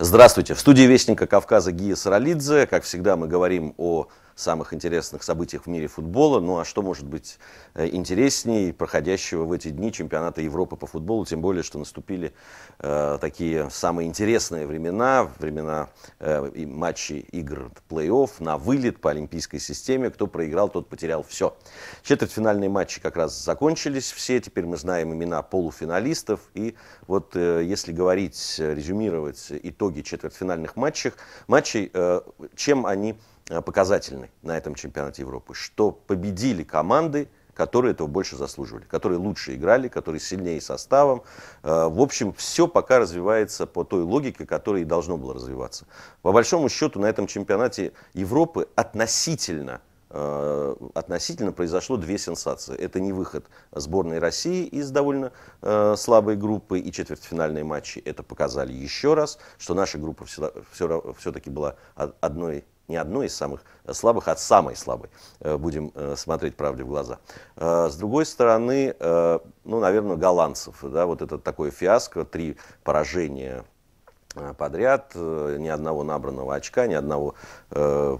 Здравствуйте. В студии Вестника Кавказа Гия Саралидзе. Как всегда, мы говорим о самых интересных событиях в мире футбола. Ну а что может быть э, интереснее проходящего в эти дни чемпионата Европы по футболу, тем более, что наступили э, такие самые интересные времена, времена э, матчей игр плей-офф, на вылет по олимпийской системе. Кто проиграл, тот потерял все. Четвертьфинальные матчи как раз закончились все, теперь мы знаем имена полуфиналистов. И вот э, если говорить, резюмировать итоги четвертьфинальных матчей, матчей э, чем они Э, показательной на этом чемпионате Европы, что победили команды, которые этого больше заслуживали, которые лучше играли, которые сильнее составом. Э, в общем, все пока развивается по той логике, которая и должно было развиваться. По большому счету на этом чемпионате Европы относительно э, относительно произошло две сенсации. Это не выход сборной России из довольно э, слабой группы и четвертьфинальные матчи это показали еще раз, что наша группа все-таки все, все была одной не одной из самых э, слабых, а самой слабой. Э, будем э, смотреть правде в глаза. С другой стороны, ну, наверное, голландцев. Да, вот это такое фиаско, три поражения подряд, ни одного набранного очка, ни одного э,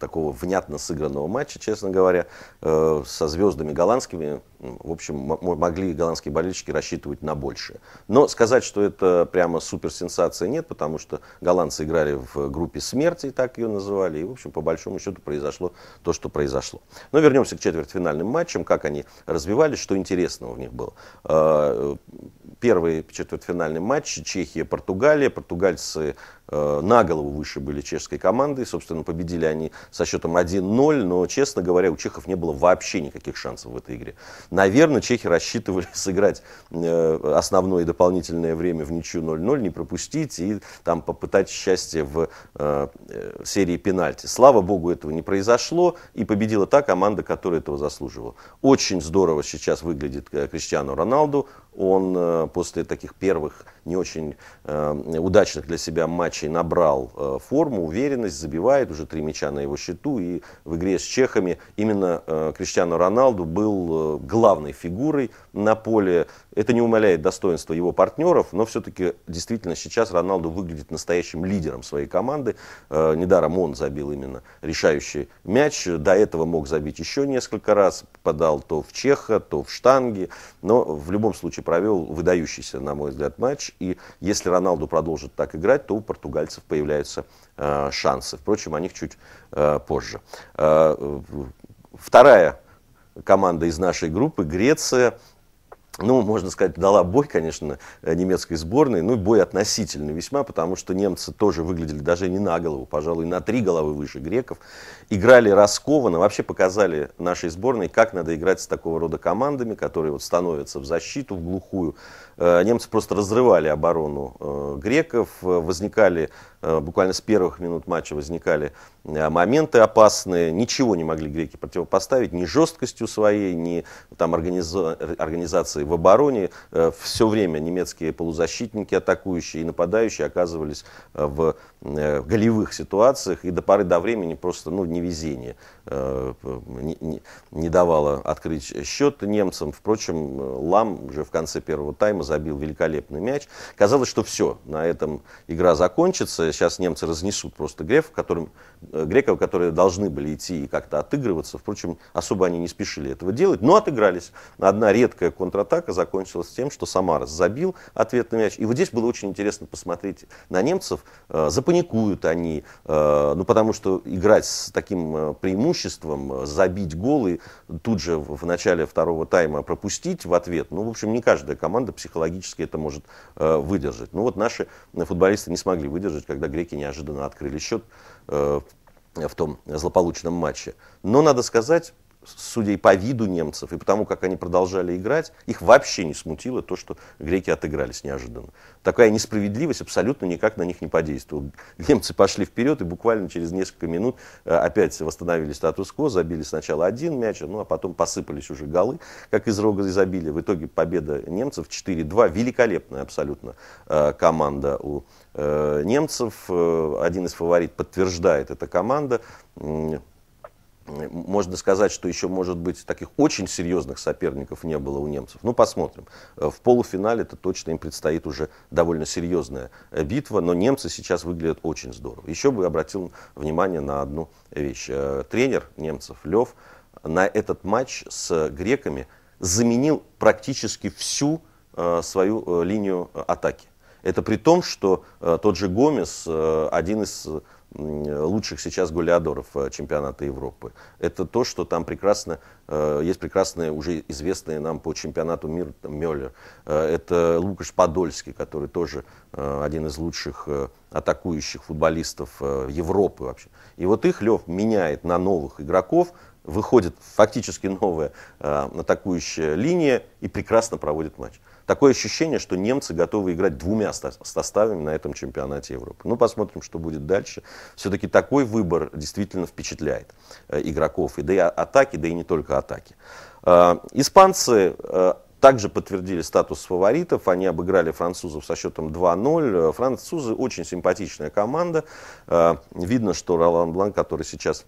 такого внятно сыгранного матча, честно говоря, э, со звездами голландскими в общем, могли голландские болельщики рассчитывать на большее. Но сказать, что это прямо суперсенсация нет, потому что голландцы играли в группе смерти, так ее называли, и, в общем, по большому счету произошло то, что произошло. Но вернемся к четвертьфинальным матчам, как они развивались, что интересного в них было. А, э, первый четвертьфинальный матч Чехия-Португалия. Португальцы Э, на голову выше были чешской команды. Собственно, победили они со счетом 1-0, но, честно говоря, у чехов не было вообще никаких шансов в этой игре. Наверное, чехи рассчитывали сыграть э, основное и дополнительное время в ничью 0-0, не пропустить и там попытать счастье в э, серии пенальти. Слава богу, этого не произошло, и победила та команда, которая этого заслуживала. Очень здорово сейчас выглядит Криштиану Роналду, он э, после таких первых не очень э, удачных для себя матчей набрал э, форму, уверенность, забивает уже три мяча на его счету. И в игре с чехами именно э, Криштиану Роналду был э, главной фигурой на поле. Это не умаляет достоинства его партнеров, но все-таки действительно сейчас Роналду выглядит настоящим лидером своей команды. Э, недаром он забил именно решающий мяч. До этого мог забить еще несколько раз. подал то в Чеха, то в штанги. Но в любом случае провел выдающийся, на мой взгляд, матч. И если Роналду продолжит так играть, то у португальцев появляются э, шансы. Впрочем, о них чуть э, позже. Вторая команда из нашей группы, Греция ну, можно сказать, дала бой, конечно, э, немецкой сборной, ну, бой относительно весьма, потому что немцы тоже выглядели даже не на голову, пожалуй, на три головы выше греков, играли раскованно, вообще показали нашей сборной, как надо играть с такого рода командами, которые вот становятся в защиту, в глухую. Э, немцы просто разрывали оборону э, греков, возникали буквально с первых минут матча возникали моменты опасные, ничего не могли греки противопоставить, ни жесткостью своей, ни там организацией в обороне э, все время немецкие полузащитники, атакующие и нападающие оказывались э, в э, голевых ситуациях, и до поры до времени просто ну, невезение не, давало открыть счет немцам. Впрочем, Лам уже в конце первого тайма забил великолепный мяч. Казалось, что все, на этом игра закончится. Сейчас немцы разнесут просто греф, которым, греков, которые должны были идти и как-то отыгрываться. Впрочем, особо они не спешили этого делать, но отыгрались. Одна редкая контратака атака закончилась тем, что Самарас забил ответный мяч. И вот здесь было очень интересно посмотреть на немцев. Э, запаникуют они, э, ну потому что играть с таким э, преимуществом, забить гол и тут же в начале второго тайма пропустить в ответ, ну, в общем, не каждая команда психологически это может выдержать. Ну вот наши футболисты не смогли выдержать, когда греки неожиданно открыли счет в том злополучном матче. Но надо сказать, судя и по виду немцев, и потому, как они продолжали играть, их вообще не смутило то, что греки отыгрались неожиданно. Такая несправедливость абсолютно никак на них не подействовала. Немцы пошли вперед и буквально через несколько минут э, опять восстановили статус-кво, забили сначала один мяч, ну а потом посыпались уже голы, как из рога изобилия. В итоге победа немцев 4-2, великолепная абсолютно э, команда у э, немцев. Один из фаворит подтверждает эта команда можно сказать, что еще, может быть, таких очень серьезных соперников не было у немцев. Ну, посмотрим. Э, в полуфинале это точно им предстоит уже довольно серьезная э, битва, но немцы сейчас выглядят очень здорово. Еще бы обратил внимание на одну вещь. Э, тренер немцев Лев на этот матч с греками заменил практически всю свою линию атаки. Это при том, что э, тот же Гомес э, один из лучших сейчас голеадоров э, чемпионата Европы. Это то, что там прекрасно, есть прекрасные, уже известные нам по чемпионату мира Мюллер. Это Лукаш Подольский, который тоже один из лучших атакующих футболистов Европы вообще. И вот их Лев меняет на новых игроков, выходит фактически новая атакующая линия и прекрасно проводит матч такое ощущение, что немцы готовы играть двумя составами на этом чемпионате Европы. Ну, посмотрим, что будет дальше. Все-таки такой выбор действительно впечатляет э, игроков. И да и а, атаки, да и не только атаки. Э, испанцы э, также подтвердили статус фаворитов. Они обыграли французов со счетом 2-0. Французы очень симпатичная команда. Видно, что Ролан Блан, который сейчас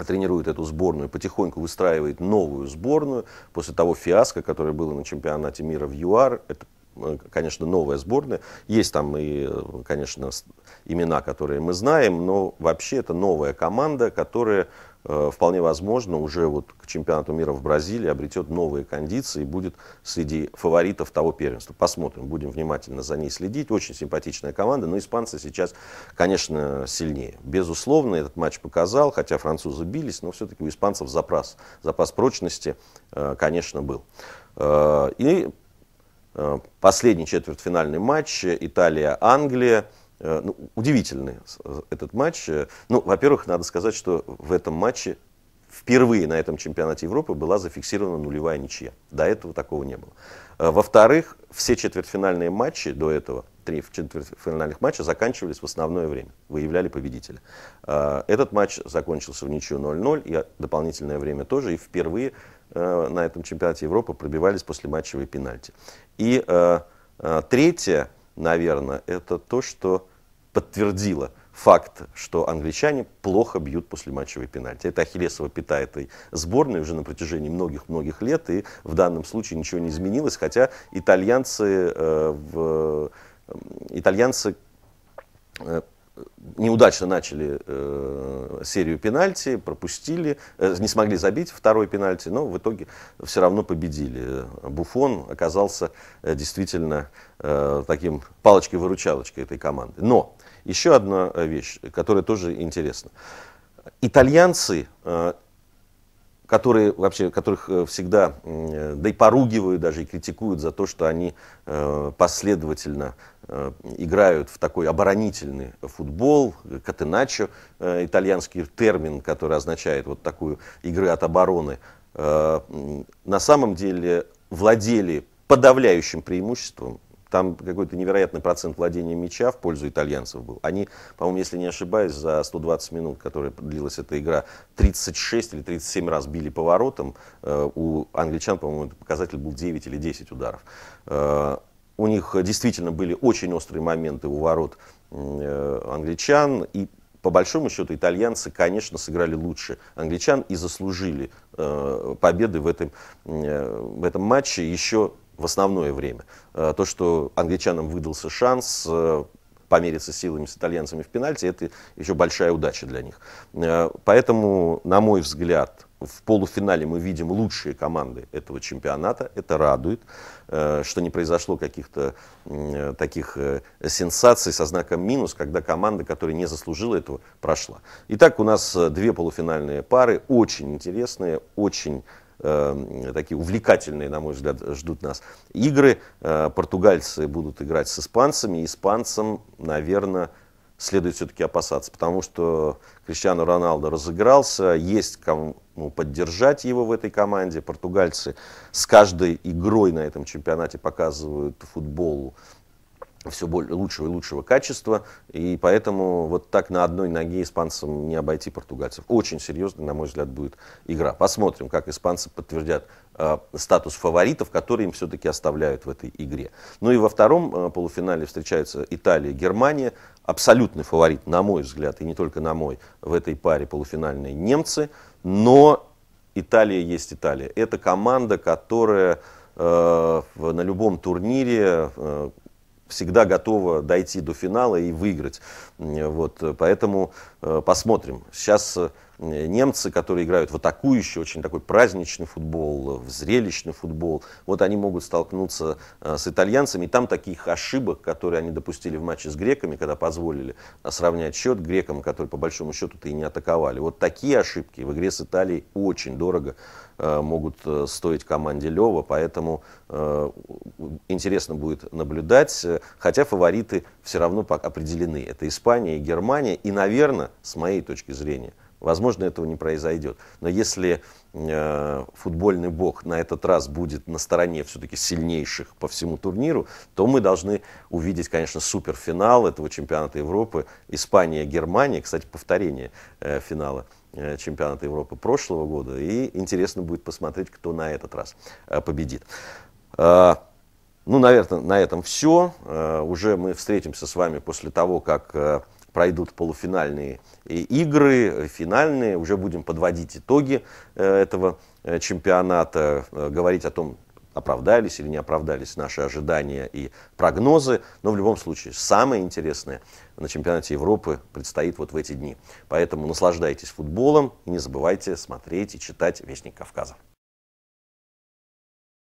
а тренирует эту сборную, потихоньку выстраивает новую сборную. После того фиаско, которое было на чемпионате мира в ЮАР, это э, конечно, новая сборная. Есть там и, э, конечно, имена, которые мы знаем, но вообще это новая команда, которая Э, вполне возможно, уже вот к чемпионату мира в Бразилии обретет новые кондиции и будет среди фаворитов того первенства. Посмотрим, будем внимательно за ней следить. Очень симпатичная команда, но испанцы сейчас, конечно, сильнее. Безусловно, этот матч показал, хотя французы бились, но все-таки у испанцев запас, запас прочности, э, конечно, был. Э, и последний четвертьфинальный матч Италия-Англия. Э, ну, удивительный э, этот матч. Э, ну, во-первых, надо сказать, что в этом матче впервые на этом чемпионате Европы была зафиксирована нулевая ничья. До этого такого не было. Во-вторых, все четвертьфинальные матчи до этого, три четвертьфинальных матча заканчивались в основное время, выявляли победителя. Этот матч закончился в ничью 0-0, и дополнительное время тоже, и впервые на этом чемпионате Европы пробивались после матчевой пенальти. И третье, наверное, это то, что подтвердила факт, что англичане плохо бьют после матчевой пенальти. Это Ахиллесова пята этой сборной уже на протяжении многих-многих лет, и в данном случае ничего не изменилось, хотя итальянцы, э, в, итальянцы э, неудачно начали э, серию пенальти, пропустили, э, не смогли забить второй пенальти, но в итоге все равно победили. Буфон оказался э, действительно э, таким палочкой-выручалочкой этой команды. Но еще одна э, вещь, которая тоже интересна. Итальянцы э, которые вообще, которых э, всегда, э, да и поругивают даже и критикуют за то, что они э, последовательно играют в такой оборонительный футбол, катеначо, итальянский термин, который означает вот такую игры от обороны, на самом деле владели подавляющим преимуществом там какой-то невероятный процент владения мяча в пользу итальянцев был. Они, по-моему, если не ошибаюсь, за 120 минут, которые длилась эта игра, 36 или 37 раз били по воротам. Э, у англичан, по-моему, показатель был 9 или 10 ударов. Э, у них действительно были очень острые моменты у ворот э, англичан. И по большому счету итальянцы, конечно, сыграли лучше англичан и заслужили э, победы в этом, э, в этом матче. Еще в основное время. Э, то, что англичанам выдался шанс э, помериться силами с итальянцами в пенальти, это еще большая удача для них. Э, поэтому, на мой взгляд, в полуфинале мы видим лучшие команды этого чемпионата. Это радует, что не произошло каких-то таких сенсаций со знаком минус, когда команда, которая не заслужила этого, прошла. Итак, у нас две полуфинальные пары, очень интересные, очень Э, такие увлекательные, на мой взгляд, ждут нас игры. Э, португальцы будут играть с испанцами. Испанцам, наверное, следует все-таки опасаться, потому что Криштиану Роналдо разыгрался, есть кому поддержать его в этой команде. Португальцы с каждой игрой на этом чемпионате показывают футболу все более, лучшего и лучшего качества, и поэтому вот так на одной ноге испанцам не обойти португальцев. Очень серьезная, на мой взгляд, будет игра. Посмотрим, как испанцы подтвердят э, статус фаворитов, которые им все-таки оставляют в этой игре. Ну и во втором э, полуфинале встречаются Италия и Германия. Абсолютный фаворит, на мой взгляд, и не только на мой, в этой паре полуфинальные немцы, но Италия есть Италия. Это команда, которая э, на любом турнире э, всегда готова дойти до финала и выиграть. Вот, поэтому э, посмотрим. Сейчас э, Э, немцы, которые играют в атакующий, очень такой праздничный футбол, в зрелищный футбол, вот они могут столкнуться э, с итальянцами. И там таких ошибок, которые они допустили в матче с греками, когда позволили э, сравнять счет грекам, которые по большому счету-то и не атаковали. Вот такие ошибки в игре с Италией очень дорого могут стоить команде Лева, поэтому э, интересно будет наблюдать, хотя фавориты все равно определены. Это Испания и Германия, и, наверное, с моей точки зрения, Возможно, этого не произойдет. Но если э, футбольный бог на этот раз будет на стороне все-таки сильнейших по всему турниру, то мы должны увидеть, конечно, суперфинал этого чемпионата Европы. Испания-Германия, кстати, повторение э, финала э, чемпионата Европы прошлого года. И интересно будет посмотреть, кто на этот раз э, победит. Э, ну, наверное, на этом все. Э, уже мы встретимся с вами после того, как э, пройдут полуфинальные э, игры, э, финальные. Уже будем подводить итоги э, этого чемпионата, говорить о том, оправдались или не оправдались наши ожидания и прогнозы. Но в любом случае, самое интересное на чемпионате Европы предстоит вот в эти дни. Поэтому наслаждайтесь футболом и не забывайте смотреть и читать «Вестник Кавказа».